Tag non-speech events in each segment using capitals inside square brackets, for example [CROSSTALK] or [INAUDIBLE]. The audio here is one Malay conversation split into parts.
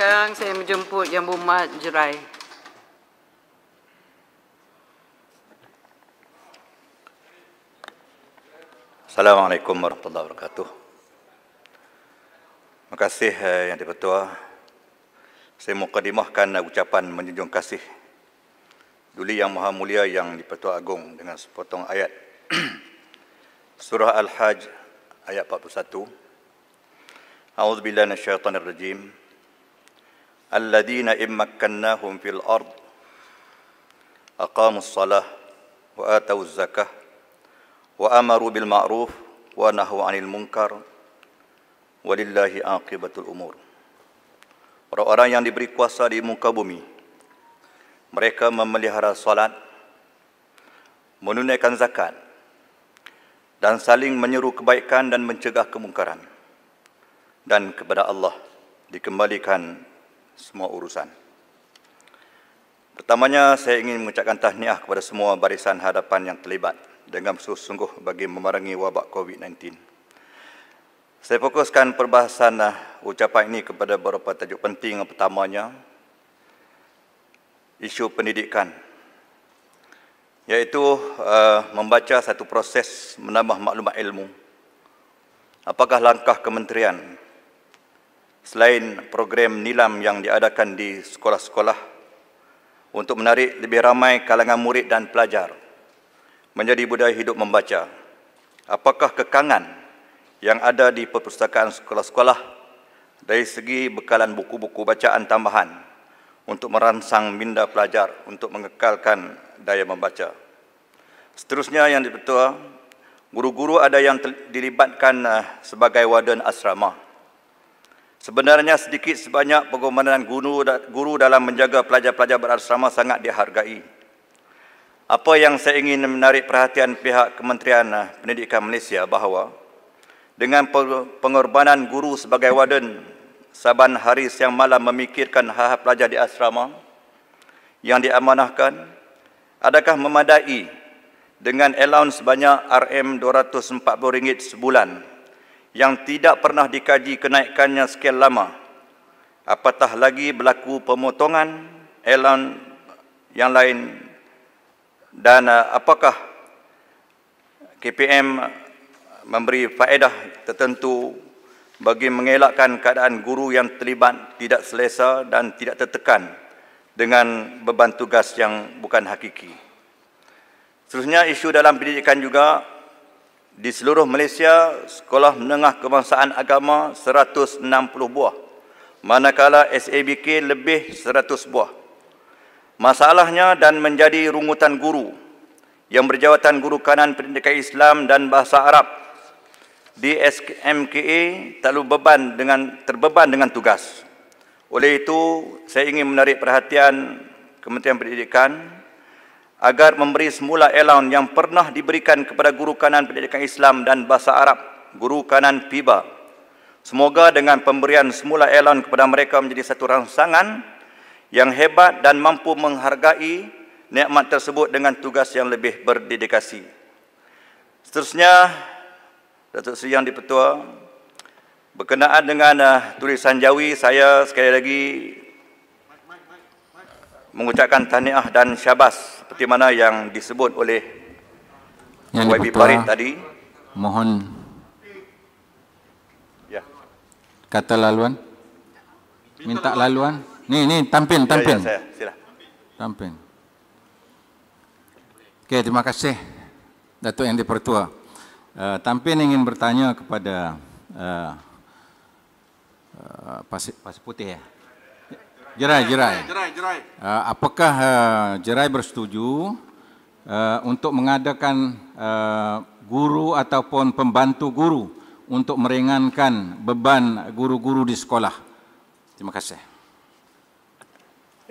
Sekarang saya menjemput yang bumat jerai. Assalamualaikum warahmatullahi wabarakatuh. Terima kasih eh, yang dipertua. Saya mukadimahkan eh, ucapan menjunjung kasih Duli Yang Maha Mulia Yang Dipertua Agung dengan sepotong ayat [CLEARS THROAT] Surah Al-Hajj ayat 41. A'udzubillahi minasyaitonir rajim. الذين إن مكناهم في الأرض أقاموا الصلاة وآتوا الزكاة وأمروا بالمعروف ونهوا عن المنكر ولله عاقبة الأمور Orang-orang yang diberi kuasa di muka bumi Mereka memelihara salat Menunaikan zakat Dan saling menyeru kebaikan dan mencegah kemungkaran Dan kepada Allah Dikembalikan semua urusan. Pertamanya, saya ingin mengucapkan tahniah kepada semua barisan hadapan yang terlibat dengan sungguh-sungguh bagi memerangi wabak COVID-19. Saya fokuskan perbahasan uh, ucapan ini kepada beberapa tajuk penting. Yang pertamanya, isu pendidikan iaitu uh, membaca satu proses menambah maklumat ilmu. Apakah langkah kementerian Selain program nilam yang diadakan di sekolah-sekolah untuk menarik lebih ramai kalangan murid dan pelajar menjadi budaya hidup membaca, apakah kekangan yang ada di perpustakaan sekolah-sekolah dari segi bekalan buku-buku bacaan tambahan untuk merangsang minda pelajar untuk mengekalkan daya membaca. Seterusnya yang dipertua, guru-guru ada yang dilibatkan eh, sebagai warden asrama. Sebenarnya sedikit sebanyak pengorbanan guru guru dalam menjaga pelajar-pelajar berasrama sangat dihargai. Apa yang saya ingin menarik perhatian pihak Kementerian eh, Pendidikan Malaysia bahawa dengan pengorbanan guru sebagai warden saban hari siang malam memikirkan hak-hak pelajar di asrama yang diamanahkan adakah memadai dengan allowance sebanyak RM240 sebulan yang tidak pernah dikaji kenaikannya sekian lama. Apatah lagi berlaku pemotongan elan yang lain dan eh, apakah KPM memberi faedah tertentu bagi mengelakkan keadaan guru yang terlibat tidak selesa dan tidak tertekan dengan beban tugas yang bukan hakiki. Seterusnya isu dalam pendidikan juga di seluruh Malaysia sekolah menengah kebangsaan agama 160 buah manakala SABK lebih 100 buah masalahnya dan menjadi rungutan guru yang berjawatan guru kanan pendidikan Islam dan bahasa Arab di SMKA terlalu beban dengan terbeban dengan tugas oleh itu saya ingin menarik perhatian Kementerian Pendidikan agar memberi semula elaun yang pernah diberikan kepada Guru Kanan Pendidikan Islam dan Bahasa Arab, Guru Kanan PIBA. Semoga dengan pemberian semula elaun kepada mereka menjadi satu rangsangan yang hebat dan mampu menghargai nikmat tersebut dengan tugas yang lebih berdedikasi. Seterusnya, Datuk Seri Yang Dipertua, berkenaan dengan uh, tulisan jawi, saya sekali lagi mengucapkan tahniah dan syabas seperti mana yang disebut oleh yang YB Parit tadi mohon ya. kata laluan minta laluan ni ni tampil tampil ya, ya, Sila. tampil Okey, terima kasih Datuk Yang Dipertua. Uh, eh, tampil ingin bertanya kepada uh, uh, Pasir, Pasir Putih ya. Jerai, Jerai. Jerai, Jerai. Uh, apakah uh, Jerai bersetuju uh, untuk mengadakan uh, guru ataupun pembantu guru untuk meringankan beban guru-guru di sekolah? Terima kasih.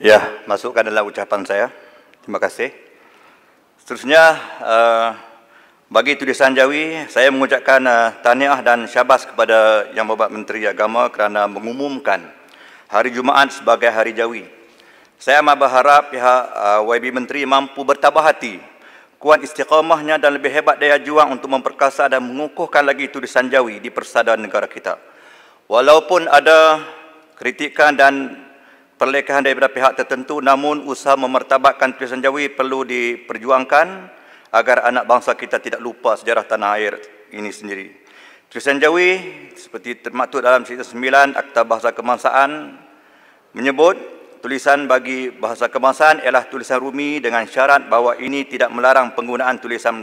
Ya, masukkan adalah ucapan saya. Terima kasih. Seterusnya, uh, bagi tulisan Jawi, saya mengucapkan uh, tahniah dan syabas kepada Yang Berhormat Menteri Agama kerana mengumumkan hari Jumaat sebagai hari jawi. Saya amat berharap pihak uh, YB Menteri mampu bertabah hati, kuat istiqamahnya dan lebih hebat daya juang untuk memperkasa dan mengukuhkan lagi tulisan jawi di persada negara kita. Walaupun ada kritikan dan perlekehan daripada pihak tertentu, namun usaha memertabatkan tulisan jawi perlu diperjuangkan agar anak bangsa kita tidak lupa sejarah tanah air ini sendiri. Tulisan Jawi seperti termaktub dalam cerita sembilan Akta Bahasa Kebangsaan menyebut tulisan bagi bahasa kebangsaan ialah tulisan rumi dengan syarat bahawa ini tidak melarang penggunaan tulisan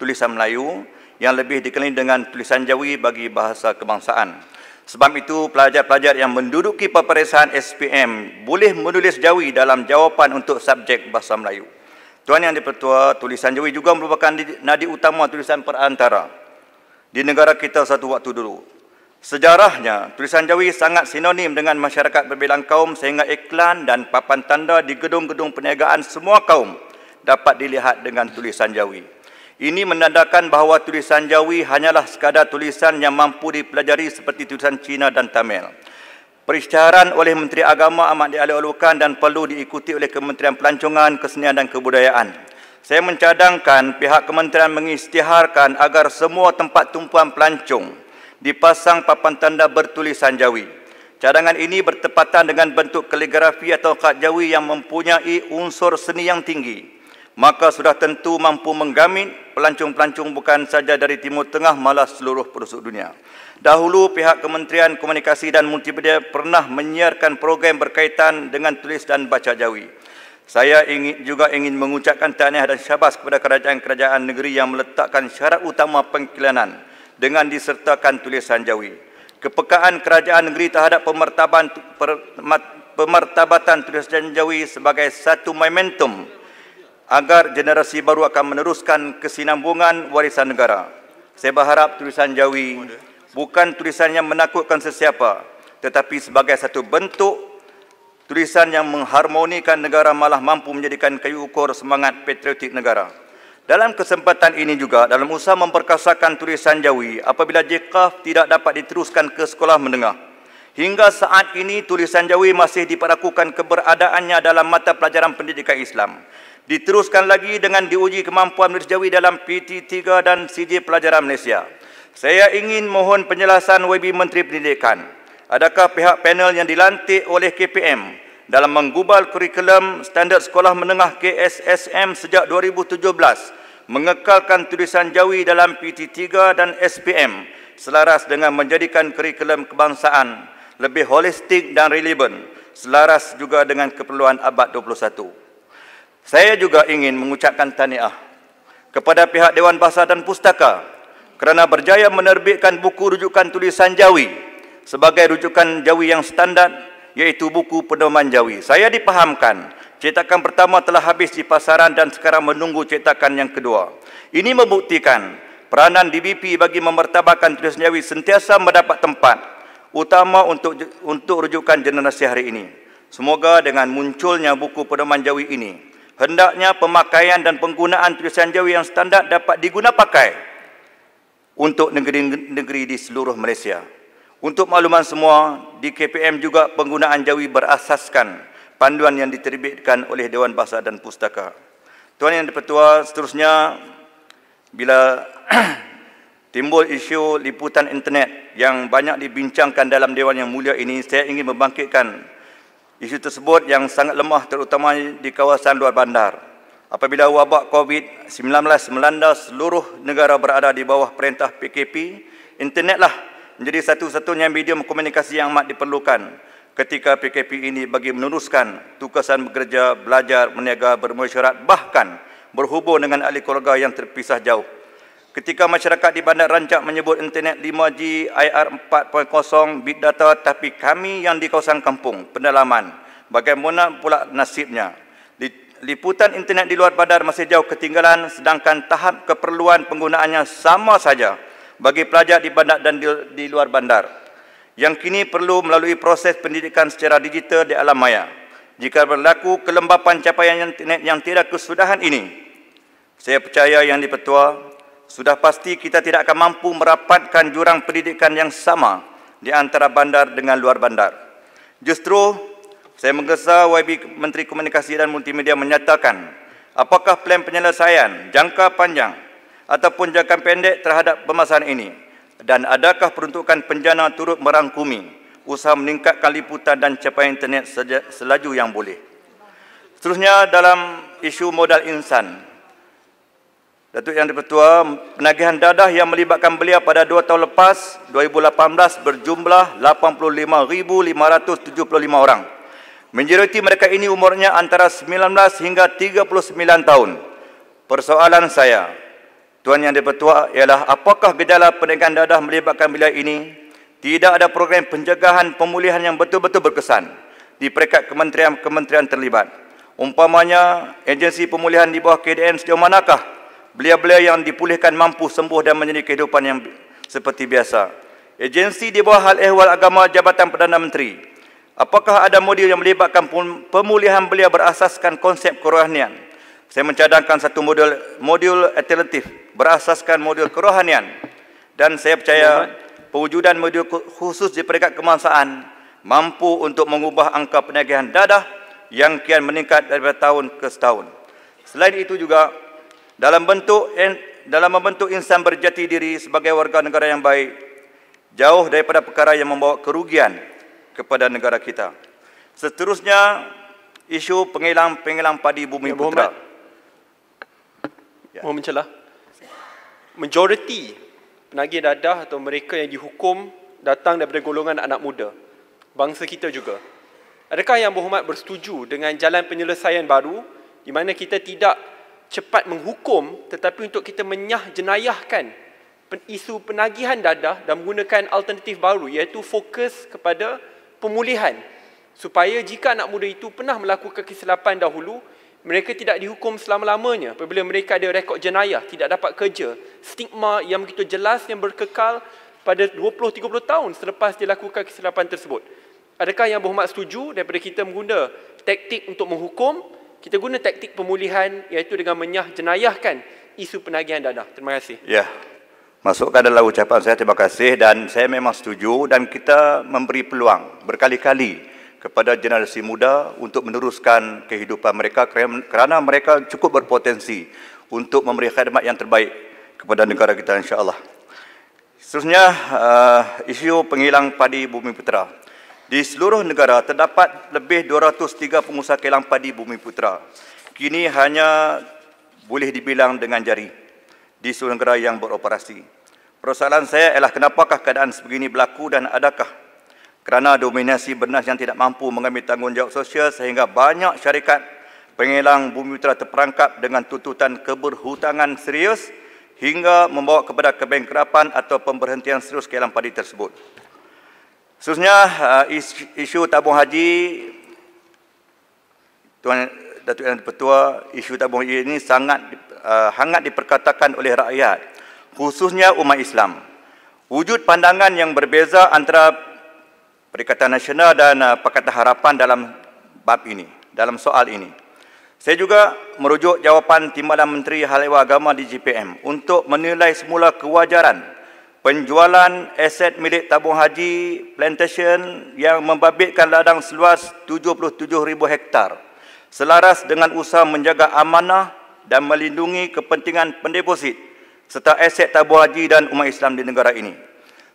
tulisan Melayu yang lebih dikenali dengan tulisan Jawi bagi bahasa kebangsaan. Sebab itu, pelajar-pelajar yang menduduki peperiksaan SPM boleh menulis Jawi dalam jawapan untuk subjek Bahasa Melayu. Tuan Yang Dipertua, tulisan Jawi juga merupakan nadi utama tulisan perantara di negara kita satu waktu dulu. Sejarahnya, tulisan Jawi sangat sinonim dengan masyarakat berbilang kaum sehingga iklan dan papan tanda di gedung-gedung perniagaan semua kaum dapat dilihat dengan tulisan Jawi. Ini menandakan bahawa tulisan Jawi hanyalah sekadar tulisan yang mampu dipelajari seperti tulisan Cina dan Tamil. Perisytiharan oleh Menteri Agama amat dialu dan perlu diikuti oleh Kementerian Pelancongan, Kesenian dan Kebudayaan saya mencadangkan pihak kementerian mengisytiharkan agar semua tempat tumpuan pelancong dipasang papan tanda bertulisan jawi. Cadangan ini bertepatan dengan bentuk kaligrafi atau kad jawi yang mempunyai unsur seni yang tinggi. Maka sudah tentu mampu menggamit pelancong-pelancong bukan saja dari Timur Tengah malah seluruh perusuk dunia. Dahulu pihak Kementerian Komunikasi dan Multimedia pernah menyiarkan program berkaitan dengan tulis dan baca jawi. Saya ingin juga ingin mengucapkan tahniah dan syabas kepada kerajaan-kerajaan negeri yang meletakkan syarat utama pengkilanan dengan disertakan tulisan jawi. Kepekaan kerajaan negeri terhadap pemertaban, per, mat, pemertabatan tulisan jawi sebagai satu momentum agar generasi baru akan meneruskan kesinambungan warisan negara. Saya berharap tulisan jawi bukan tulisan yang menakutkan sesiapa tetapi sebagai satu bentuk Tulisan yang mengharmonikan negara malah mampu menjadikan kayu ukur semangat patriotik negara. Dalam kesempatan ini juga, dalam usaha memperkasakan tulisan Jawi, apabila Jekaf tidak dapat diteruskan ke sekolah menengah. Hingga saat ini, tulisan Jawi masih diperakukan keberadaannya dalam mata pelajaran pendidikan Islam. Diteruskan lagi dengan diuji kemampuan menulis Jawi dalam PT3 dan CJ Pelajaran Malaysia. Saya ingin mohon penjelasan WB Menteri Pendidikan adakah pihak panel yang dilantik oleh KPM dalam menggubal kurikulum standard sekolah menengah KSSM sejak 2017 mengekalkan tulisan jawi dalam PT3 dan SPM selaras dengan menjadikan kurikulum kebangsaan lebih holistik dan relevan selaras juga dengan keperluan abad 21. Saya juga ingin mengucapkan tahniah kepada pihak Dewan Bahasa dan Pustaka kerana berjaya menerbitkan buku rujukan tulisan jawi sebagai rujukan jawi yang standar iaitu buku pedoman jawi. Saya dipahamkan cetakan pertama telah habis di pasaran dan sekarang menunggu cetakan yang kedua. Ini membuktikan peranan DBP bagi memertabakan tulisan jawi sentiasa mendapat tempat utama untuk untuk rujukan generasi hari ini. Semoga dengan munculnya buku pedoman jawi ini, hendaknya pemakaian dan penggunaan tulisan jawi yang standar dapat digunapakai untuk negeri-negeri di seluruh Malaysia. Untuk makluman semua, di KPM juga penggunaan jawi berasaskan panduan yang diterbitkan oleh Dewan Bahasa dan Pustaka. Tuan Yang Dipertua, seterusnya, bila [CLEARS THROAT] timbul isu liputan internet yang banyak dibincangkan dalam Dewan Yang Mulia ini, saya ingin membangkitkan isu tersebut yang sangat lemah terutama di kawasan luar bandar. Apabila wabak COVID-19 melanda seluruh negara berada di bawah perintah PKP, internetlah menjadi satu-satunya medium komunikasi yang amat diperlukan ketika PKP ini bagi meneruskan tugasan bekerja, belajar, meniaga, bermasyarakat bahkan berhubung dengan ahli keluarga yang terpisah jauh. Ketika masyarakat di Bandar Rancak menyebut internet 5G, IR 4.0, big data tapi kami yang di kawasan kampung, pendalaman, bagaimana pula nasibnya? Liputan internet di luar bandar masih jauh ketinggalan sedangkan tahap keperluan penggunaannya sama saja bagi pelajar di bandar dan di, di luar bandar yang kini perlu melalui proses pendidikan secara digital di alam maya. Jika berlaku kelembapan capaian yang, yang tidak kesudahan ini, saya percaya yang dipertua, sudah pasti kita tidak akan mampu merapatkan jurang pendidikan yang sama di antara bandar dengan luar bandar. Justru, saya menggesa YB Menteri Komunikasi dan Multimedia menyatakan apakah plan penyelesaian jangka panjang ataupun jangka pendek terhadap pemasaran ini dan adakah peruntukan penjana turut merangkumi usaha meningkatkan liputan dan capaian internet selaju yang boleh. Seterusnya dalam isu modal insan, Datuk Yang Dipertua, penagihan dadah yang melibatkan belia pada dua tahun lepas, 2018 berjumlah 85,575 orang. Majoriti mereka ini umurnya antara 19 hingga 39 tahun. Persoalan saya, Tuan Yang Dipertua ialah apakah gejala pendengaran dadah melibatkan bila ini tidak ada program penjagaan pemulihan yang betul-betul berkesan di peringkat kementerian-kementerian terlibat. Umpamanya, agensi pemulihan di bawah KDN sejauh manakah belia-belia yang dipulihkan mampu sembuh dan menjadi kehidupan yang seperti biasa. Agensi di bawah Hal Ehwal Agama Jabatan Perdana Menteri, apakah ada modul yang melibatkan pemulihan belia berasaskan konsep kerohanian? Saya mencadangkan satu modul modul alternatif berasaskan modul kerohanian dan saya percaya perwujudan modul khusus di peringkat kemasaan mampu untuk mengubah angka penagihan dadah yang kian meningkat dari tahun ke tahun. Selain itu juga dalam bentuk dalam membentuk insan berjati diri sebagai warga negara yang baik jauh daripada perkara yang membawa kerugian kepada negara kita. Seterusnya isu pengilang-pengilang padi bumi ya, putra. Bumat yeah. mohon mencelah majoriti penagih dadah atau mereka yang dihukum datang daripada golongan anak muda bangsa kita juga adakah yang berhormat bersetuju dengan jalan penyelesaian baru di mana kita tidak cepat menghukum tetapi untuk kita menyah jenayahkan isu penagihan dadah dan menggunakan alternatif baru iaitu fokus kepada pemulihan supaya jika anak muda itu pernah melakukan kesilapan dahulu mereka tidak dihukum selama-lamanya apabila mereka ada rekod jenayah, tidak dapat kerja. Stigma yang begitu jelas yang berkekal pada 20-30 tahun selepas dilakukan kesilapan tersebut. Adakah yang berhormat setuju daripada kita mengguna taktik untuk menghukum? Kita guna taktik pemulihan iaitu dengan menyah jenayahkan isu penagihan dana. Terima kasih. Ya. Masukkan dalam ucapan saya terima kasih dan saya memang setuju dan kita memberi peluang berkali-kali kepada generasi muda untuk meneruskan kehidupan mereka kerana mereka cukup berpotensi untuk memberi khidmat yang terbaik kepada negara kita insyaAllah. Seterusnya, uh, isu penghilang padi bumi putera. Di seluruh negara terdapat lebih 203 pengusaha kehilang padi bumi putera. Kini hanya boleh dibilang dengan jari di seluruh negara yang beroperasi. Persoalan saya ialah kenapakah keadaan sebegini berlaku dan adakah kerana dominasi bernas yang tidak mampu mengambil tanggungjawab sosial sehingga banyak syarikat pengelang bumi utara terperangkap dengan tuntutan keberhutangan serius hingga membawa kepada kebengkrapan atau pemberhentian serius kelang padi tersebut. Khususnya uh, isu tabung haji Tuan Datuk Yang Pertua, isu tabung haji ini sangat uh, hangat diperkatakan oleh rakyat khususnya umat Islam. Wujud pandangan yang berbeza antara Perikatan Nasional dan uh, Pakatan Harapan dalam bab ini, dalam soal ini. Saya juga merujuk jawapan Timbalan Menteri Hal Ehwal Agama di JPM untuk menilai semula kewajaran penjualan aset milik tabung haji plantation yang membabitkan ladang seluas 77,000 hektar selaras dengan usaha menjaga amanah dan melindungi kepentingan pendeposit serta aset tabung haji dan umat Islam di negara ini.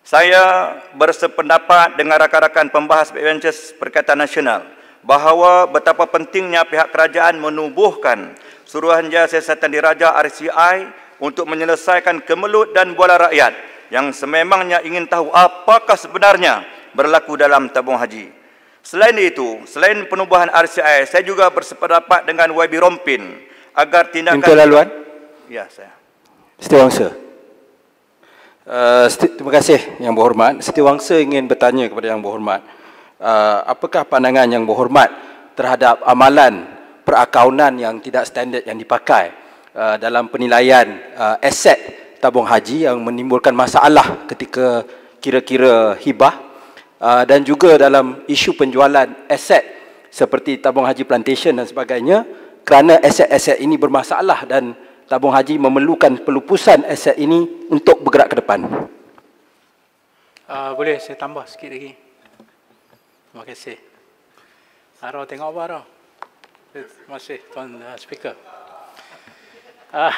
Saya bersependapat dengan rakan-rakan pembahas Avengers Perkataan Nasional bahawa betapa pentingnya pihak kerajaan menubuhkan Suruhanjaya Siasatan Diraja RCI untuk menyelesaikan kemelut dan bola rakyat yang sememangnya ingin tahu apakah sebenarnya berlaku dalam tabung haji. Selain itu, selain penubuhan RCI, saya juga bersependapat dengan YB Rompin agar tindakan... Minta laluan? Ya, saya. Setiawangsa. Setiawangsa. Uh, terima kasih Yang Berhormat. Setiawangsa ingin bertanya kepada Yang Berhormat. Uh, apakah pandangan Yang Berhormat terhadap amalan perakaunan yang tidak standard yang dipakai uh, dalam penilaian uh, aset tabung haji yang menimbulkan masalah ketika kira-kira hibah uh, dan juga dalam isu penjualan aset seperti tabung haji plantation dan sebagainya kerana aset-aset ini bermasalah dan tabung haji memerlukan pelupusan aset ini untuk bergerak ke depan. Uh, boleh saya tambah sikit lagi? Terima kasih. Arau ah, tengok apa Arau? Eh, terima kasih Tuan uh, Speaker. Uh,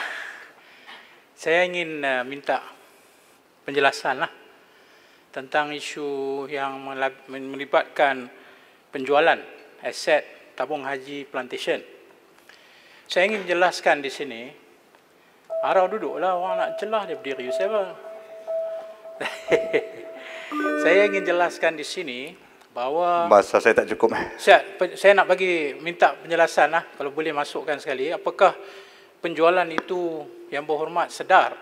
saya ingin uh, minta penjelasan lah tentang isu yang melibatkan penjualan aset tabung haji plantation. Saya ingin menjelaskan di sini Arah duduklah orang nak celah dia berdiri. Siapa? [LAUGHS] saya ingin jelaskan di sini bahawa... Bahasa saya tak cukup. Eh. Saya, saya nak bagi minta penjelasan lah. Kalau boleh masukkan sekali. Apakah penjualan itu yang berhormat sedar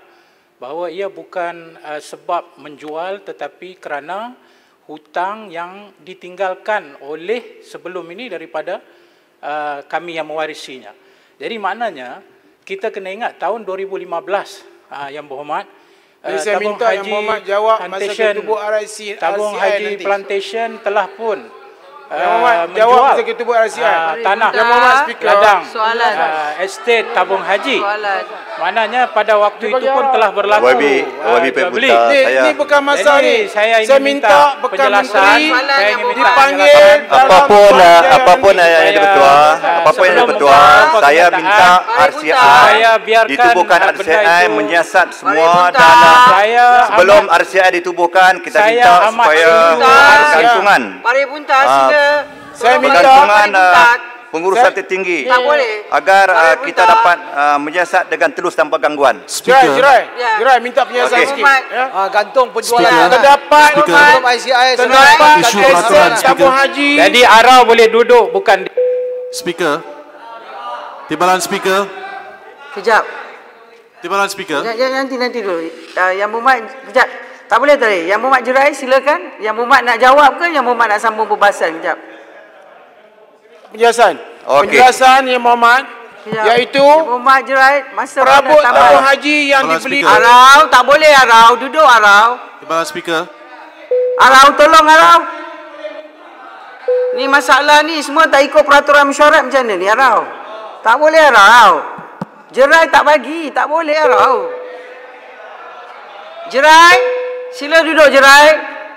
bahawa ia bukan uh, sebab menjual tetapi kerana hutang yang ditinggalkan oleh sebelum ini daripada uh, kami yang mewarisinya. Jadi maknanya kita kena ingat tahun 2015 ah, yang berhormat Jadi ah, saya minta haji yang berhormat jawab masa ketubuk RIC tabung RCI haji nanti. plantation telah pun yang uh, jawab masa ketubuk RCI uh, tanah yang berhormat speaker ladang soalan uh, estate tabung haji soalan maknanya pada waktu itu pun telah berlaku YB, YB uh, buta, beli. Ini, saya. ini bukan masa ini saya, saya minta penjelasan saya ingin minta dipanggil apapun apapun eh, eh, yang, yang dipertua apa-apa yang berdoa saya minta RCI ditubuhkan RCI menyiasat semua dana saya sebelum RCI ditubuhkan kita minta supaya kantungan mari saya minta kantungan pengurusan tertinggi agar ah, kita dapat uh, menyiasat dengan telus tanpa gangguan. Speaker. Jirai, ya. Jirai, Jirai minta penyiasat okay. sikit. Ya. Ah, gantung penjualan. Speaker. Terdapat, Speaker. terdapat, terdapat, Jadi arah boleh duduk bukan. terdapat, Speaker. Timbalan speaker. Kejap. Timbalan speaker. Ya, nanti nanti dulu. Uh, yang Muhammad kejap. Tak boleh tadi. Yang Muhammad Jurai silakan. Yang Muhammad nak jawab ke yang Muhammad nak sambung perbahasan kejap. Penjelasan. Okay. Penjelasan yang Muhammad Ya. Iaitu Muhammad Jerat masa perabot tabung uh, haji yang dibeli speaker. Arau tak boleh Arau duduk Arau Timbalan speaker Arau tolong Arau Ni masalah ni semua tak ikut peraturan mesyuarat macam mana ni Arau? Tak boleh Arau. Jerai tak bagi. Tak boleh Arau. Jerai. Sila duduk Jerai.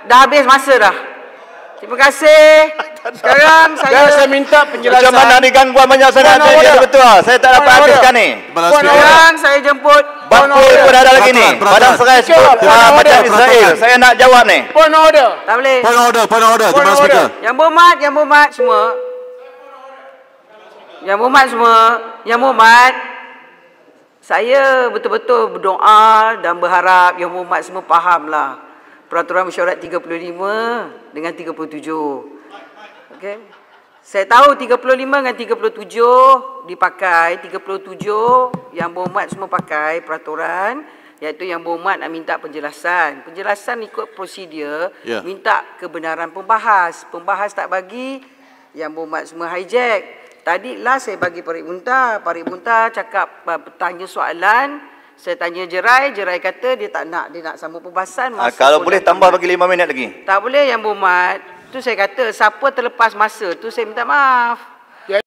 Dah habis masa dah. Terima kasih. Sekarang saya... Dan saya minta penjelasan. Macam mana ni gangguan banyak sangat. Saya betul. Ah. Saya tak dapat habiskan ni. Sekarang saya jemput Bang order pun ada lagi ni. Padang Serai sebut uh, Israel. Saya nak jawab ni. Point order. Tak boleh. Point order, point order. Point order. Speaker. Yang berhormat, yang berhormat semua. Yang berhormat semua. Yang berhormat. Saya betul-betul berdoa dan berharap yang berhormat semua fahamlah. Peraturan mesyuarat 35 dengan 37. Okey. Saya tahu 35 dengan 37 dipakai. 37 yang berumat semua pakai peraturan. Iaitu yang berumat nak minta penjelasan. Penjelasan ikut prosedur. Ya. Minta kebenaran pembahas. Pembahas tak bagi yang berumat semua hijack. Tadi lah saya bagi Parik Muntah. Parik Muntah cakap bertanya eh, soalan. Saya tanya Jerai. Jerai kata dia tak nak. Dia nak sambung pembahasan. Ha, kalau boleh tambah bagi lima minit lagi. Tak boleh yang berumat tu saya kata siapa terlepas masa tu saya minta maaf